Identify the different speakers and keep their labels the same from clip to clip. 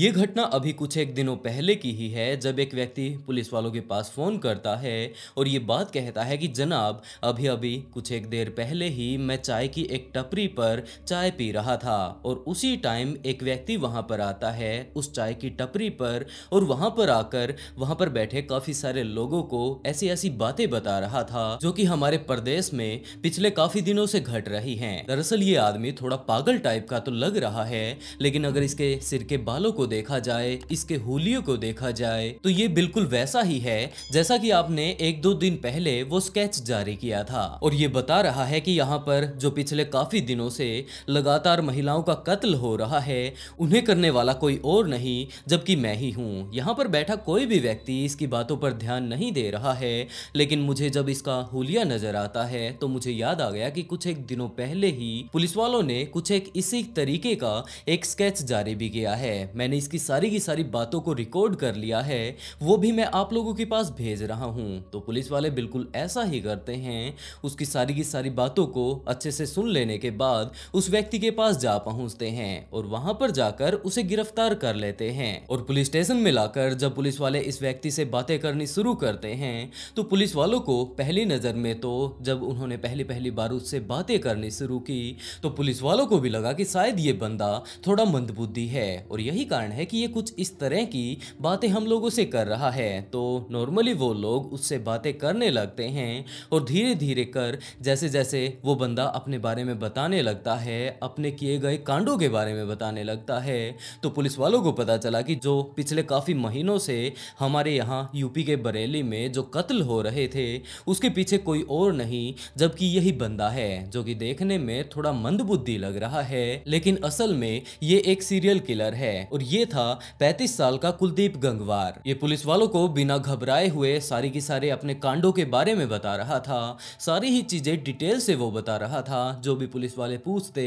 Speaker 1: ये घटना अभी कुछ एक दिनों पहले की ही है जब एक व्यक्ति पुलिस वालों के पास फ़ोन करता है और ये बात कहता है कि जनाब अभी अभी कुछ एक देर पहले ही मैं चाय की एक टपरी पर चाय पी रहा था और उसी टाइम एक व्यक्ति वहाँ पर आता है उस चाय की टपरी पर और वहाँ पर आकर वहाँ पर बैठे काफ़ी सारे लोगों को ऐसी ऐसी बातें बता रहा था जो कि हमारे प्रदेश में पिछले काफ़ी दिनों से घट रही हैं दरअसल ये आदमी थोड़ा पागल टाइप का तो लग रहा है लेकिन अगर इसके सिर के बालों को को देखा जाए इसके होलियों को देखा जाए तो ये बिल्कुल वैसा ही है जैसा कि आपने एक दो दिन पहले वो स्केच जारी किया था और ये बता रहा है कि यहाँ पर जो पिछले काफी दिनों से लगातार महिलाओं का कत्ल हो रहा है उन्हें करने वाला कोई और नहीं जबकि मैं ही हूँ यहाँ पर बैठा कोई भी व्यक्ति इसकी बातों पर ध्यान नहीं दे रहा है लेकिन मुझे जब इसका होलिया नजर आता है तो मुझे याद आ गया कि कुछ एक दिनों पहले ही पुलिस वालों ने कुछ एक इसी तरीके का एक स्केच जारी भी किया है मैंने मैंने इसकी सारी की सारी बातों को रिकॉर्ड कर लिया है वो भी मैं आप लोगों के पास भेज रहा हूँ तो पुलिस वाले बिल्कुल ऐसा ही करते हैं उसकी सारी की सारी बातों को अच्छे से सुन लेने के बाद उस व्यक्ति के पास जा पहुंचते हैं और वहाँ पर जाकर उसे गिरफ्तार कर लेते हैं और पुलिस स्टेशन में लाकर जब पुलिस वाले इस व्यक्ति से बातें करनी शुरू करते हैं तो पुलिस वालों को पहली नज़र में तो जब उन्होंने पहली पहली बार उससे बातें करनी शुरू की तो पुलिस वालों को भी लगा कि शायद ये बंदा थोड़ा मंदबुद्धि है और यही कारण कारण है कि ये कुछ इस तरह की बातें हम लोगों से कर रहा है तो नॉर्मली वो लोग उससे बातें करने लगते हैं और धीरे धीरे कर जैसे जैसे वो बंदा अपने बारे में बताने लगता है अपने किए गए कांडों के बारे में बताने लगता है तो पुलिस वालों को पता चला कि जो पिछले काफ़ी महीनों से हमारे यहाँ यूपी के बरेली में जो कत्ल हो रहे थे उसके पीछे कोई और नहीं जबकि यही बंदा है जो कि देखने में थोड़ा मंदबुद्धि लग रहा है लेकिन असल में ये एक सीरियल किलर है और ये था 35 साल का कुलदीप गंगवार ये पुलिस वालों को बिना घबराए हुए सारी की सारे अपने कांडों के बारे में बता रहा था सारी ही चीजें डिटेल से वो बता रहा था जो भी पुलिस वाले पूछते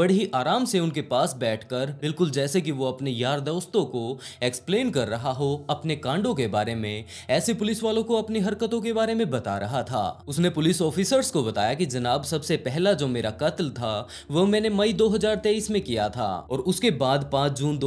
Speaker 1: बड़े ही आराम से उनके पास बैठ बिल्कुल जैसे कि वो अपने यार दोस्तों को एक्सप्लेन कर रहा हो अपने कांडों के बारे में ऐसे पुलिस वालों को अपनी हरकतों के बारे में बता रहा था उसने पुलिस ऑफिसर्स को बताया कि जनाब सबसे पहला जो मेरा कत्ल था वो मैंने मई 2023 में किया था और उसके बाद 5 जून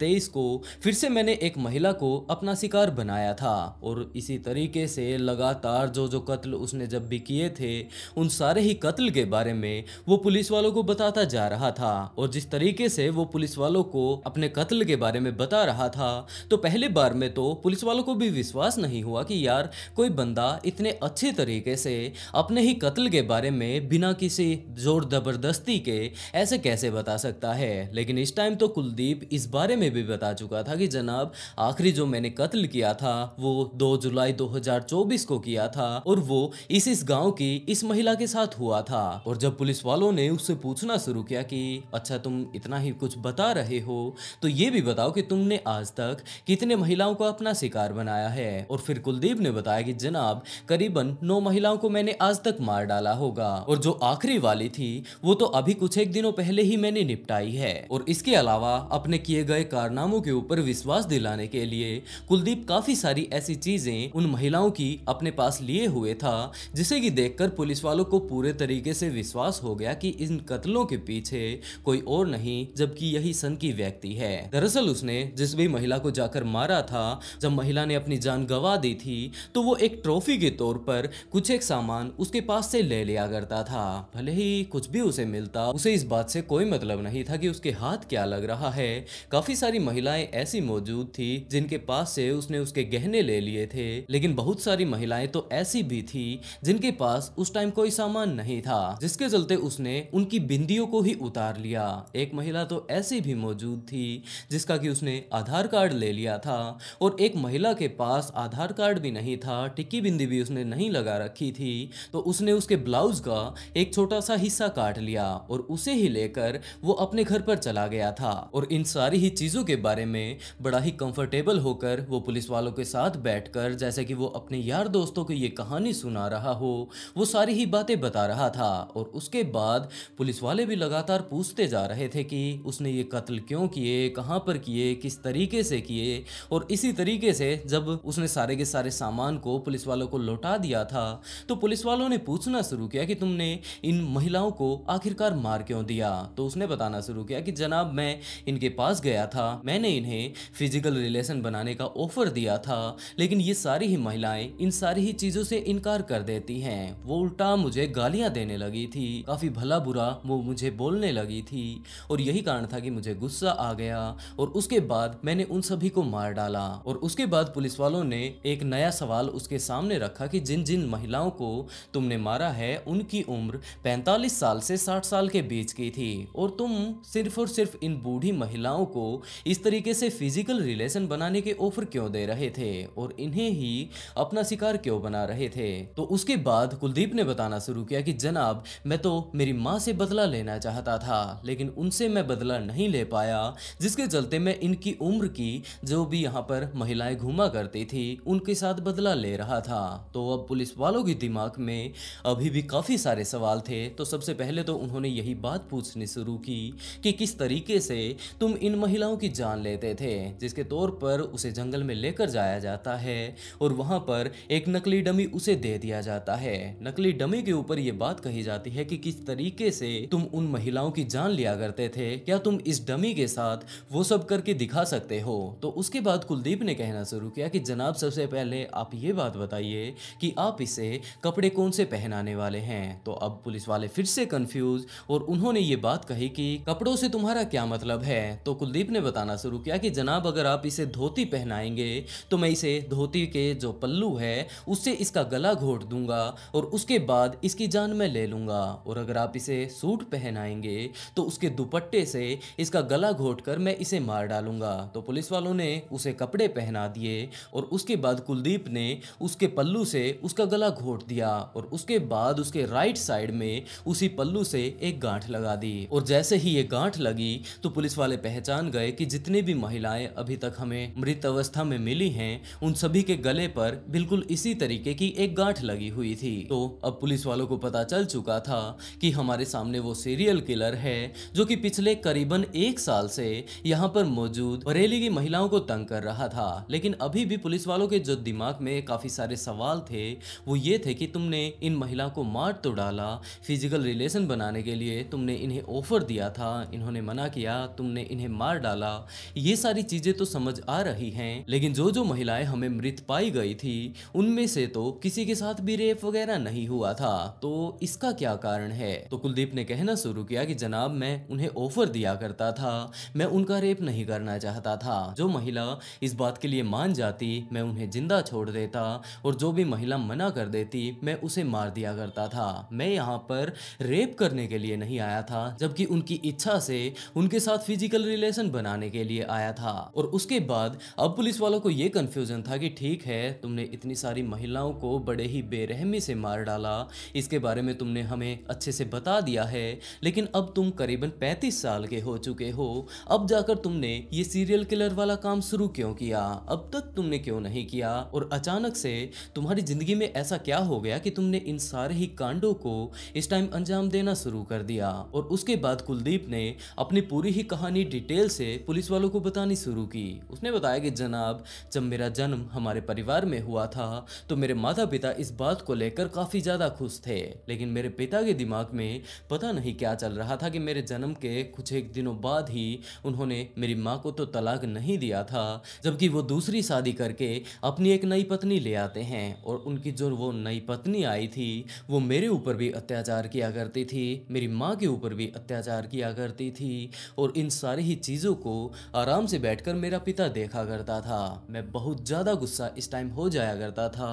Speaker 1: 2023 को फिर से मैंने एक महिला को अपना शिकार बनाया था और इसी तरीके से लगातार जो जो कत्ल उसने जब भी किए थे उन सारे ही कत्ल के बारे में वो पुलिस वालों को बताता जा रहा था और जिस तरीके से वो पुलिस वालों को अपने कत्ल के बारे में बता रहा था तो पहले बार में तो पुलिस वालों को भी विश्वास नहीं हुआ कि यार कोई बंदा इतने अच्छे तरीके से अपने ही कत्ल के बारे में बिना किसी जोर जबरदस्ती के ऐसे कैसे बता सकता है लेकिन इस टाइम तो कुलदीप इस बारे बारे में भी बता चुका था कि जनाब आखिरी जो मैंने कत्ल किया था वो 2 जुलाई 2024 को किया था और वो इस इस गांव की इस महिला के साथ हुआ था और जब पुलिस वालों ने उससे पूछना शुरू किया कि अच्छा तुम इतना ही कुछ बता रहे हो तो ये भी बताओ कि तुमने आज तक कितने महिलाओं को अपना शिकार बनाया है और फिर कुलदीप ने बताया कि जनाब करीबन नौ महिलाओं को मैंने आज तक मार डाला होगा और जो आखिरी वाली थी वो तो अभी कुछ एक दिनों पहले ही मैंने निपटाई है और इसके अलावा अपने किए गए गए कारनामों के ऊपर विश्वास दिलाने के लिए कुलदीप काफी सारी ऐसी चीजें उन महिलाओं की अपने पास लिए हुए था जिसे कि देखकर पुलिस वालों को पूरे तरीके से विश्वास हो गया कि इन कत्लों के पीछे कोई और नहीं जबकि यही सन की व्यक्ति है दरअसल उसने जिस भी महिला को जाकर मारा था जब महिला ने अपनी जान गवा दी थी तो वो एक ट्रॉफी के तौर पर कुछ एक सामान उसके पास से ले लिया करता था भले ही कुछ भी उसे मिलता उसे इस बात से कोई मतलब नहीं था कि उसके हाथ क्या लग रहा है काफी काफी सारी महिलाएं ऐसी मौजूद थी जिनके पास से उसने उसके गहने ले लिए थे लेकिन बहुत सारी महिलाएं तो ऐसी भी थी जिनके पास उस टाइम कोई सामान नहीं था जिसके चलते उसने उनकी बिंदियों को ही उतार लिया एक महिला तो ऐसी भी मौजूद थी जिसका कि उसने आधार कार्ड ले लिया था और एक महिला के पास आधार कार्ड भी नहीं था टिक्की बिंदी भी उसने नहीं लगा रखी थी तो उसने उसके ब्लाउज का एक छोटा सा हिस्सा काट लिया और उसे ही लेकर वो अपने घर पर चला गया था और इन सारी ही चीज़ों के बारे में बड़ा ही कंफर्टेबल होकर वो पुलिस वालों के साथ बैठकर जैसे कि वो अपने यार दोस्तों को ये कहानी सुना रहा हो वो सारी ही बातें बता रहा था और उसके बाद पुलिस वाले भी लगातार पूछते जा रहे थे कि उसने ये कत्ल क्यों किए कहाँ पर किए किस तरीके से किए और इसी तरीके से जब उसने सारे के सारे सामान को पुलिस वालों को लौटा दिया था तो पुलिस वालों ने पूछना शुरू किया कि तुमने इन महिलाओं को आखिरकार मार क्यों दिया तो उसने बताना शुरू किया कि जनाब मैं इनके पास गया था मैंने इन्हें फिजिकल रिलेशन बनाने का ऑफर दिया था लेकिन ये सारी ही महिलाएं इन सारी ही चीजों से इनकार कर देती हैं वो उल्टा मुझे गालियां देने लगी थी काफी भला बुरा वो मुझे बोलने लगी थी और यही कारण था कि मुझे गुस्सा आ गया और उसके बाद मैंने उन सभी को मार डाला और उसके बाद पुलिस वालों ने एक नया सवाल उसके सामने रखा कि जिन जिन महिलाओं को तुमने मारा है उनकी उम्र 45 साल से 60 साल के बीच की थी और तुम सिर्फ और सिर्फ इन बूढ़ी महिलाओं को इस तरीके से फिजिकल रिलेशन बनाने के ऑफर क्यों दे रहे थे और इन्हें ही अपना शिकार क्यों बना रहे थे तो उसके बाद कुलदीप ने बताना शुरू किया कि जनाब मैं तो मेरी माँ से बदला लेना चाहता था लेकिन उनसे मैं बदला नहीं ले पाया जिसके चलते मैं इनकी उम्र की जो भी यहाँ पर महिलाएं घूमा करती थी उनके साथ बदला ले रहा था तो अब पुलिस वालों के दिमाग में अभी भी काफ़ी सारे सवाल थे तो सबसे पहले तो उन्होंने यही बात पूछनी शुरू की कि किस तरीके से तुम इन महिलाओं इंसानों की जान लेते थे जिसके तौर पर उसे जंगल में लेकर जाया जाता है और वहाँ पर एक नकली डमी उसे दे दिया जाता है नकली डमी के ऊपर ये बात कही जाती है कि किस तरीके से तुम उन महिलाओं की जान लिया करते थे क्या तुम इस डमी के साथ वो सब करके दिखा सकते हो तो उसके बाद कुलदीप ने कहना शुरू किया कि जनाब सबसे पहले आप ये बात बताइए कि आप इसे कपड़े कौन से पहनाने वाले हैं तो अब पुलिस वाले फिर से कंफ्यूज और उन्होंने ये बात कही कि कपड़ों से तुम्हारा क्या मतलब है तो कुलदीप ने बताना शुरू किया कि जनाब अगर आप इसे धोती पहनाएंगे तो मैं इसे धोती के जो पल्लू है उससे इसका गला घोट दूंगा और उसके बाद इसकी जान मैं ले लूंगा और अगर आप इसे सूट पहनाएंगे तो उसके दुपट्टे से इसका गला घोट कर मैं इसे मार डालूंगा तो पुलिस वालों ने उसे कपड़े पहना दिए और उसके बाद कुलदीप ने उसके पल्लू से उसका गला घोट दिया और उसके बाद उसके राइट साइड में उसी पल्लू से एक गांठ लगा दी और जैसे ही ये गांठ लगी तो पुलिस वाले पहचान गए गए कि जितनी भी महिलाएं अभी तक हमें मृत अवस्था में मिली हैं उन सभी के गले पर बिल्कुल इसी तरीके की एक गांठ लगी हुई थी तो अब पुलिस वालों को पता चल चुका था कि हमारे सामने वो सीरियल किलर है जो कि पिछले करीबन एक साल से यहाँ पर मौजूद बरेली की महिलाओं को तंग कर रहा था लेकिन अभी भी पुलिस वालों के जो दिमाग में काफी सारे सवाल थे वो ये थे कि तुमने इन महिला को मार तो डाला फिजिकल रिलेशन बनाने के लिए तुमने इन्हें ऑफर दिया था इन्होंने मना किया तुमने इन्हें मार डाला डाला ये सारी चीजें तो समझ आ रही हैं लेकिन जो जो महिलाएं हमें मृत पाई गई थी उनमें से तो किसी के साथ भी रेप वगैरह नहीं हुआ था तो इसका क्या कारण है तो कुलदीप ने कहना शुरू किया कि जनाब मैं उन्हें ऑफर दिया करता था मैं उनका रेप नहीं करना चाहता था जो महिला इस बात के लिए मान जाती मैं उन्हें जिंदा छोड़ देता और जो भी महिला मना कर देती मैं उसे मार दिया करता था मैं यहाँ पर रेप करने के लिए नहीं आया था जबकि उनकी इच्छा से उनके साथ फिजिकल रिलेशन बना बनाने के लिए आया था और उसके बाद अब पुलिस वालों को यह कंफ्यूजन था कि ठीक है तुमने इतनी सारी महिलाओं को बड़े ही बेरहमी से मार डाला इसके बारे में तुमने हमें अच्छे से बता दिया है लेकिन अब तुम करीबन पैंतीस साल के हो चुके हो अब जाकर तुमने ये सीरियल किलर वाला काम शुरू क्यों किया अब तक तुमने क्यों नहीं किया और अचानक से तुम्हारी जिंदगी में ऐसा क्या हो गया कि तुमने इन सारे ही कांडों को इस टाइम अंजाम देना शुरू कर दिया और उसके बाद कुलदीप ने अपनी पूरी ही कहानी डिटेल से पुलिस वालों को बतानी शुरू की उसने बताया कि जनाब जब मेरा जन्म हमारे परिवार में हुआ था तो मेरे माता पिता इस बात को लेकर काफ़ी ज़्यादा खुश थे लेकिन मेरे पिता के दिमाग में पता नहीं क्या चल रहा था कि मेरे जन्म के कुछ एक दिनों बाद ही उन्होंने मेरी माँ को तो तलाक नहीं दिया था जबकि वो दूसरी शादी करके अपनी एक नई पत्नी ले आते हैं और उनकी जो वो नई पत्नी आई थी वो मेरे ऊपर भी अत्याचार किया करती थी मेरी माँ के ऊपर भी अत्याचार किया करती थी और इन सारी ही चीज़ों को आराम से बैठकर मेरा पिता देखा करता था मैं बहुत ज़्यादा गुस्सा इस टाइम हो जाया करता था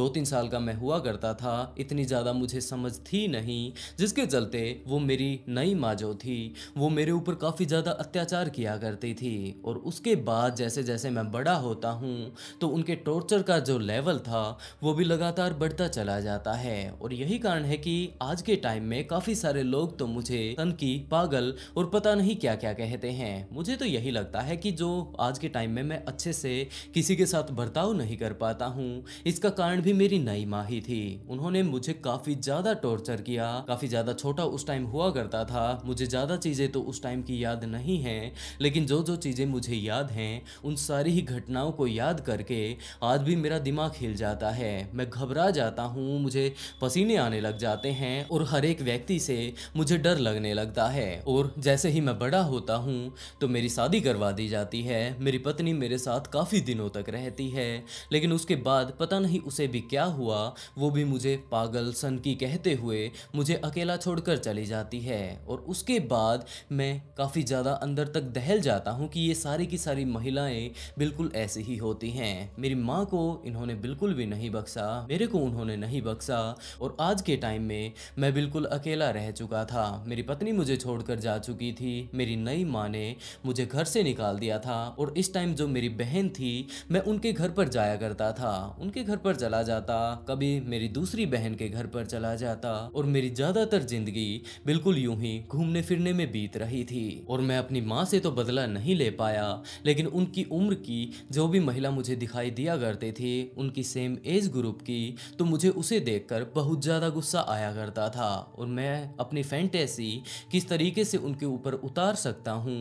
Speaker 1: दो तीन साल का मैं हुआ करता था इतनी ज़्यादा मुझे समझ थी नहीं जिसके चलते वो मेरी नई माँ जो थी वो मेरे ऊपर काफ़ी ज़्यादा अत्याचार किया करती थी और उसके बाद जैसे जैसे मैं बड़ा होता हूँ तो उनके टॉर्चर का जो लेवल था वो भी लगातार बढ़ता चला जाता है और यही कारण है कि आज के टाइम में काफ़ी सारे लोग तो मुझे तन की पागल और पता नहीं क्या क्या कहते हैं मुझे मुझे तो यही लगता है कि जो आज के टाइम में मैं अच्छे से किसी के साथ बर्ताव नहीं कर पाता हूँ इसका कारण भी मेरी नई माँ ही थी उन्होंने मुझे काफी ज्यादा टॉर्चर किया काफी ज्यादा छोटा उस टाइम हुआ करता था मुझे ज्यादा चीजें तो उस टाइम की याद नहीं है लेकिन जो जो चीजें मुझे याद हैं उन सारी ही घटनाओं को याद करके आज भी मेरा दिमाग हिल जाता है मैं घबरा जाता हूँ मुझे पसीने आने लग जाते हैं और हर एक व्यक्ति से मुझे डर लगने लगता है और जैसे ही मैं बड़ा होता हूँ तो मेरी शादी करवा दी जाती है मेरी पत्नी मेरे साथ काफ़ी दिनों तक रहती है लेकिन उसके बाद पता नहीं उसे भी क्या हुआ वो भी मुझे पागल सन की कहते हुए मुझे अकेला छोड़कर चली जाती है और उसके बाद मैं काफ़ी ज़्यादा अंदर तक दहल जाता हूँ कि ये सारी की सारी महिलाएं बिल्कुल ऐसी ही होती हैं मेरी माँ को इन्होंने बिल्कुल भी नहीं बख्शा मेरे को उन्होंने नहीं बख्शा और आज के टाइम में मैं बिल्कुल अकेला रह चुका था मेरी पत्नी मुझे छोड़कर जा चुकी थी मेरी नई माँ ने मुझे घर से निकाल दिया था और इस टाइम जो मेरी बहन थी मैं उनके घर पर जाया करता था उनके घर पर चला जाता कभी मेरी दूसरी बहन के घर पर चला जाता और मेरी ज्यादातर जिंदगी बिल्कुल यूं ही घूमने फिरने में बीत रही थी और मैं अपनी माँ से तो बदला नहीं ले पाया लेकिन उनकी उम्र की जो भी महिला मुझे दिखाई दिया करती थी उनकी सेम एज ग्रुप की तो मुझे उसे देख बहुत ज़्यादा गुस्सा आया करता था और मैं अपनी फैंटेसी किस तरीके से उनके ऊपर उतार सकता हूँ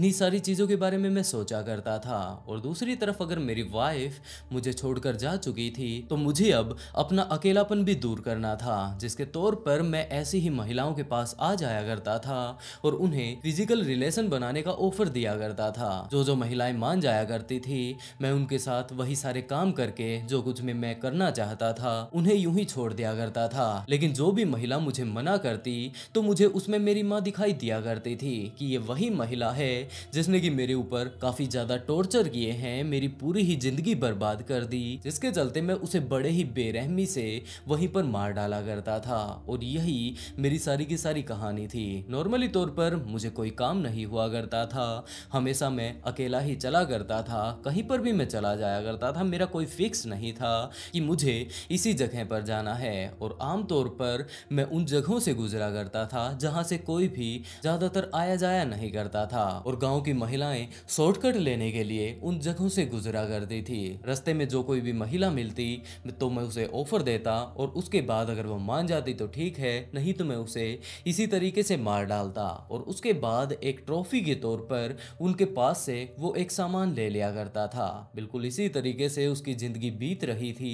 Speaker 1: इन्हीं सारी चीज़ों के बारे में मैं सोचा करता था और दूसरी तरफ अगर मेरी वाइफ मुझे छोड़कर जा चुकी थी तो मुझे अब अपना अकेलापन भी दूर करना था जिसके तौर पर मैं ऐसी ही महिलाओं के पास आ जाया करता था और उन्हें फिजिकल रिलेशन बनाने का ऑफर दिया करता था जो जो महिलाएं मान जाया करती थी मैं उनके साथ वही सारे काम करके जो कुछ में मैं करना चाहता था उन्हें यूं ही छोड़ दिया करता था लेकिन जो भी महिला मुझे मना करती तो मुझे उसमें मेरी माँ दिखाई दिया करती थी कि ये वही महिला है जिसने कि मेरे ऊपर काफी ज्यादा टॉर्चर किए हैं मेरी पूरी ही जिंदगी बर्बाद कर दी जिसके चलते मैं उसे बड़े ही बेरहमी से वहीं पर मार डाला करता था और यही मेरी सारी की सारी कहानी थी नॉर्मली तौर पर मुझे कोई काम नहीं हुआ करता था हमेशा मैं अकेला ही चला करता था कहीं पर भी मैं चला जाया करता था मेरा कोई फिक्स नहीं था कि मुझे इसी जगह पर जाना है और आमतौर पर मैं उन जगहों से गुजरा करता था जहाँ से कोई भी ज़्यादातर आया जाया नहीं करता था और गांव की महिलाएं शॉर्टकट लेने के लिए उन जगहों से गुजरा करती थी रस्ते में जो कोई भी महिला मिलती तो मैं उसे ऑफर देता और उसके बाद अगर वो मान जाती तो ठीक है नहीं तो मैं उसे इसी तरीके से मार डालता और उसके बाद एक ट्रॉफी के तौर पर उनके पास से वो एक सामान ले लिया करता था बिल्कुल इसी तरीके से उसकी ज़िंदगी बीत रही थी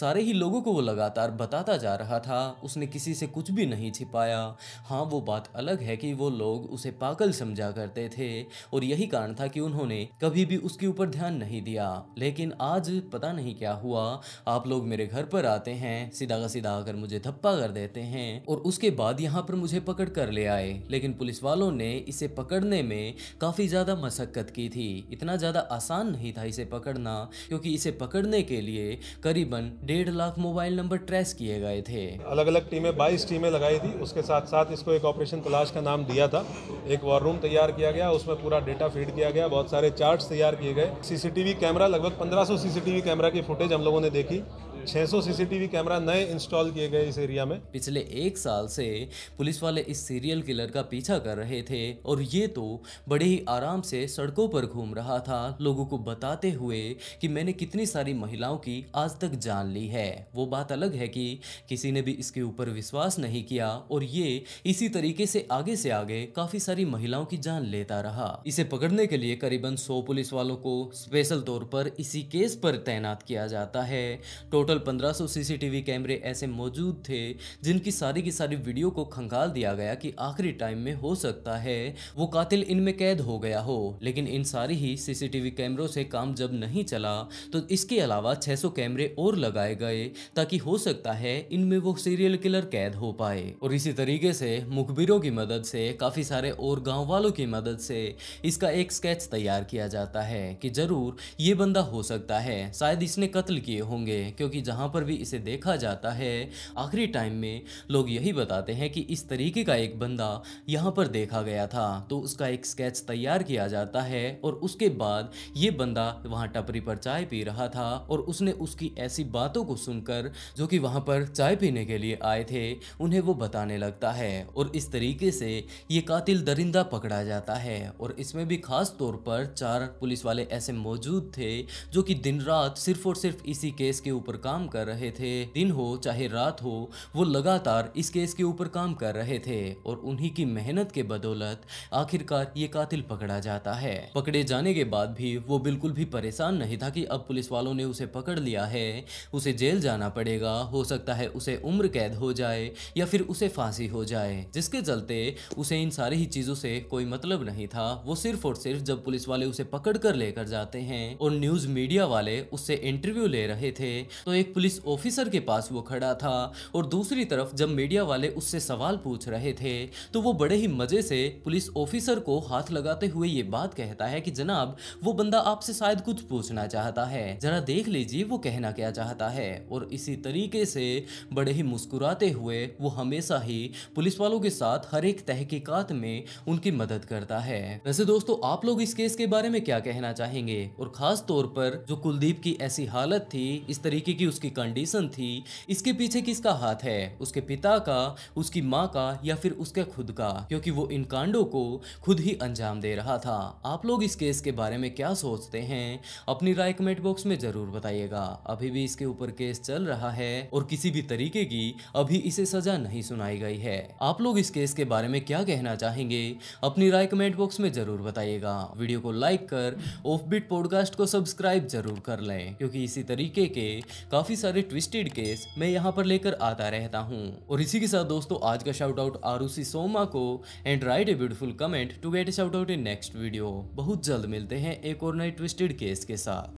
Speaker 1: सारे ही लोगों को वो लगातार बताता जा रहा था उसने किसी से कुछ भी नहीं छिपाया हाँ वो बात अलग है कि वो लोग उसे पागल समझा करते थे और यही कारण था कि उन्होंने कभी भी उसके ऊपर ध्यान नहीं दिया लेकिन आज पता नहीं क्या हुआ आप लोग मेरे घर पर आते हैं सीधा का सीधा आकर मुझे धप्पा कर देते हैं और उसके बाद यहाँ पर मुझे पकड़ कर ले आए लेकिन पुलिस वालों ने इसे पकड़ने में काफ़ी ज़्यादा मशक्क़त की थी इतना ज़्यादा आसान नहीं था इसे पकड़ना क्योंकि इसे पकड़ने के लिए करीबन डेढ़ लाख मोबाइल नंबर ट्रेस किए गए थे अलग अलग टीमें बाईस टीमें लगाई थी उसके साथ साथ इसको एक ऑपरेशन तलाश का नाम दिया था एक वॉर रूम तैयार किया गया उसमें पूरा डेटा फीड किया गया बहुत सारे चार्ट्स तैयार किए गए सीसीटीवी कैमरा लगभग 1500 सीसीटीवी कैमरा की फुटेज हम लोगों ने देखी 600 सीसीटीवी कैमरा नए इंस्टॉल किए गए इस एरिया में पिछले एक साल से पुलिस वाले इस सीरियल किलर का पीछा कर रहे थे और ये तो बड़े ही आराम से सड़कों पर घूम रहा था लोगों को बताते हुए कि मैंने कितनी सारी महिलाओं की आज तक जान ली है वो बात अलग है कि किसी ने भी इसके ऊपर विश्वास नहीं किया और ये इसी तरीके से आगे से आगे काफी सारी महिलाओं की जान लेता रहा इसे पकड़ने के लिए करीबन सौ पुलिस वालों को स्पेशल तौर पर इसी केस पर तैनात किया जाता है टोटल टोटल 1500 सीसीटीवी कैमरे ऐसे मौजूद थे जिनकी सारी की सारी वीडियो को खंगाल दिया गया कि आखिरी टाइम में हो सकता है वो कातिल इनमें कैद हो गया हो लेकिन इन सारी ही सीसीटीवी कैमरों से काम जब नहीं चला तो इसके अलावा 600 कैमरे और लगाए गए ताकि हो सकता है इनमें वो सीरियल किलर कैद हो पाए और इसी तरीके से मुखबिरों की मदद से काफी सारे और गाँव वालों की मदद से इसका एक स्केच तैयार किया जाता है कि जरूर ये बंदा हो सकता है शायद इसने कत्ल किए होंगे क्योंकि जहाँ पर भी इसे देखा जाता है आखिरी टाइम में लोग यही बताते हैं कि इस तरीके का एक बंदा यहाँ पर देखा गया था तो उसका एक स्केच तैयार किया जाता है और उसके बाद ये बंदा वहाँ टपरी पर चाय पी रहा था और उसने उसकी ऐसी बातों को सुनकर जो कि वहाँ पर चाय पीने के लिए आए थे उन्हें वो बताने लगता है और इस तरीके से ये कातिल दरिंदा पकड़ा जाता है और इसमें भी खास तौर पर चार पुलिस वाले ऐसे मौजूद थे जो कि दिन रात सिर्फ और सिर्फ इसी केस के ऊपर काम काम कर रहे थे दिन हो चाहे रात हो वो लगातार इस केस के ऊपर काम कर रहे थे और उन्हीं की मेहनत के बदौलत आखिरकार ये कातिल पकड़ा जाता है पकड़े जाने के बाद भी वो बिल्कुल भी परेशान नहीं था कि अब पुलिस वालों ने उसे पकड़ लिया है उसे जेल जाना पड़ेगा हो सकता है उसे उम्र कैद हो जाए या फिर उसे फांसी हो जाए जिसके चलते उसे इन सारी ही चीजों से कोई मतलब नहीं था वो सिर्फ और सिर्फ जब पुलिस वाले उसे पकड़ कर लेकर जाते हैं और न्यूज मीडिया वाले उससे इंटरव्यू ले रहे थे तो एक पुलिस ऑफिसर के पास वो खड़ा था और दूसरी तरफ जब मीडिया वाले उससे सवाल पूछ रहे थे तो वो बड़े ही मज़े से पुलिस ऑफिसर को हाथ लगाते हुए ये बात कहता है कि जनाब वो बंदा आपसे शायद कुछ पूछना चाहता है जरा देख लीजिए वो कहना क्या चाहता है और इसी तरीके से बड़े ही मुस्कुराते हुए वो हमेशा ही पुलिस वालों के साथ हर एक तहकीकात में उनकी मदद करता है वैसे दोस्तों आप लोग इस केस के बारे में क्या कहना चाहेंगे और खास तौर पर जो कुलदीप की ऐसी हालत थी इस तरीके की भी उसकी कंडीशन थी इसके पीछे किसका हाथ है उसके पिता का उसकी माँ का या फिर उसके खुद का क्योंकि वो इन कांडो को खुद ही अंजाम दे रहा था आप लोग इस केस के बारे में क्या सोचते हैं अपनी राय कमेंट बॉक्स में जरूर बताइएगा अभी भी इसके ऊपर केस चल रहा है और किसी भी तरीके की अभी इसे सजा नहीं सुनाई गई है आप लोग इस केस के बारे में क्या कहना चाहेंगे अपनी राय कमेंट बॉक्स में जरूर बताइएगा वीडियो को लाइक कर ऑफ बीट पॉडकास्ट को सब्सक्राइब जरूर कर लें क्योंकि इसी तरीके के काफी सारे ट्विस्टेड केस मैं यहाँ पर लेकर आता रहता हूँ और इसी के साथ दोस्तों आज का शाउट आउट आरुषि सोमा को and write a beautiful comment to get shout out in next video बहुत जल्द मिलते हैं एक और नए ट्विस्टेड केस के साथ